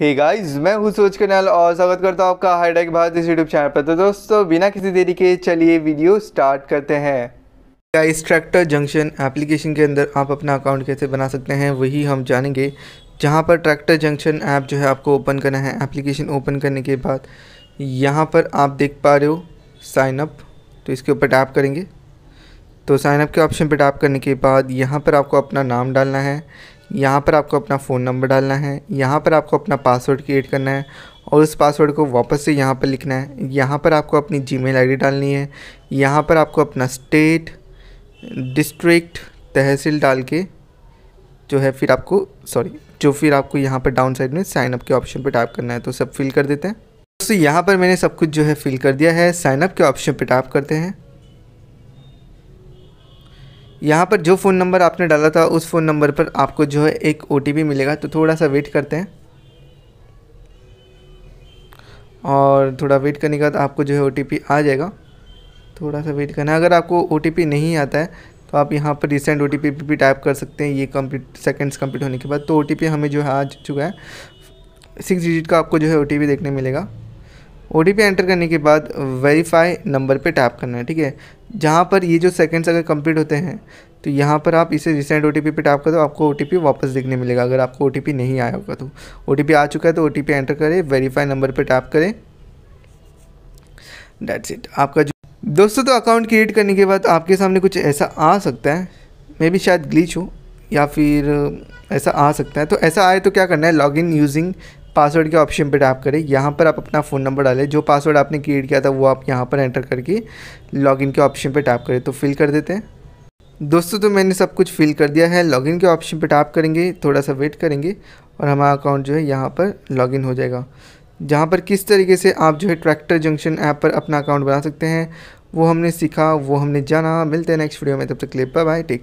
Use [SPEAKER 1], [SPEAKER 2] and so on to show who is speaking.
[SPEAKER 1] हे hey guys, मैं हूँ सूरज कन्याल और स्वागत करता हूँ आपका हाईटेक भारत इस यूट्यूब चैनल पर तो दोस्तों बिना किसी देरी के चलिए वीडियो स्टार्ट करते हैं गाइस ट्रैक्टर जंक्शन एप्लीकेशन के अंदर आप अपना अकाउंट कैसे बना सकते हैं वही हम जानेंगे जहाँ पर ट्रैक्टर जंक्शन ऐप जो है आपको ओपन करना है एप्लीकेशन ओपन करने के बाद यहाँ पर आप देख पा रहे हो साइन अप तो इसके ऊपर टैप करेंगे तो साइनअप के ऑप्शन पर टैप करने के बाद यहाँ पर आपको अपना नाम डालना है यहाँ पर आपको अपना फ़ोन नंबर डालना है यहाँ पर आपको अपना पासवर्ड क्रिएट करना है और उस पासवर्ड को वापस से यहाँ पर लिखना है यहाँ पर आपको अपनी जी मेल डालनी है यहाँ पर आपको अपना स्टेट डिस्ट्रिक्ट तहसील डाल के जो है फिर आपको सॉरी जो फिर आपको यहाँ पर डाउन साइड में साइन अप के ऑप्शन पर टाइप करना है तो सब फिल कर देते हैं दोस्तों यहाँ पर मैंने सब कुछ जो है फिल कर दिया है साइनअप के ऑप्शन पर टाइप करते हैं यहाँ पर जो फ़ोन नंबर आपने डाला था उस फ़ोन नंबर पर आपको जो है एक ओ मिलेगा तो थोड़ा सा वेट करते हैं और थोड़ा वेट करने के बाद आपको जो है ओ आ जाएगा थोड़ा सा वेट करना है अगर आपको ओ नहीं आता है तो आप यहाँ पर रिसेंट ओ टी भी टाइप कर सकते हैं ये कम्प्लीट सेकेंड्स कम्प्लीट होने के बाद तो ओ हमें जो है आ चुका है सिक्स डिजिट का आपको जो है ओ देखने मिलेगा ओ एंटर करने के बाद वेरीफाई नंबर पे टैप करना है ठीक है जहाँ पर ये जो सेकंड्स अगर कंप्लीट होते हैं तो यहाँ पर आप इसे रिसेंट ओ पे टैप कर दो आपको ओ वापस देखने मिलेगा अगर आपको ओ नहीं आया होगा तो ओ आ चुका है तो ओ एंटर करें वेरीफाई नंबर पर टैप करें डेट्स इट आपका जो दोस्तों तो अकाउंट क्रिएट करने के बाद आपके सामने कुछ ऐसा आ सकता है मे भी शायद ग्लीच हो या फिर ऐसा आ सकता है तो ऐसा आए तो क्या करना है लॉग इन यूजिंग पासवर्ड के ऑप्शन पे टैप करें यहाँ पर आप अपना फ़ोन नंबर डालें जो पासवर्ड आपने क्रिएट किया था वो आप यहाँ पर एंटर करके लॉगिन के ऑप्शन पे टैप करें तो फिल कर देते हैं दोस्तों तो मैंने सब कुछ फिल कर दिया है लॉगिन के ऑप्शन पे टैप करेंगे थोड़ा सा वेट करेंगे और हमारा अकाउंट जो है यहाँ पर लॉगिन हो जाएगा जहाँ पर किस तरीके से आप जो है ट्रैक्टर जंक्शन ऐप पर अपना अकाउंट बना सकते हैं वो हमने सीखा वो हमने जाना मिलते हैं नेक्स्ट वीडियो में तब तक क्लिप बाय टेक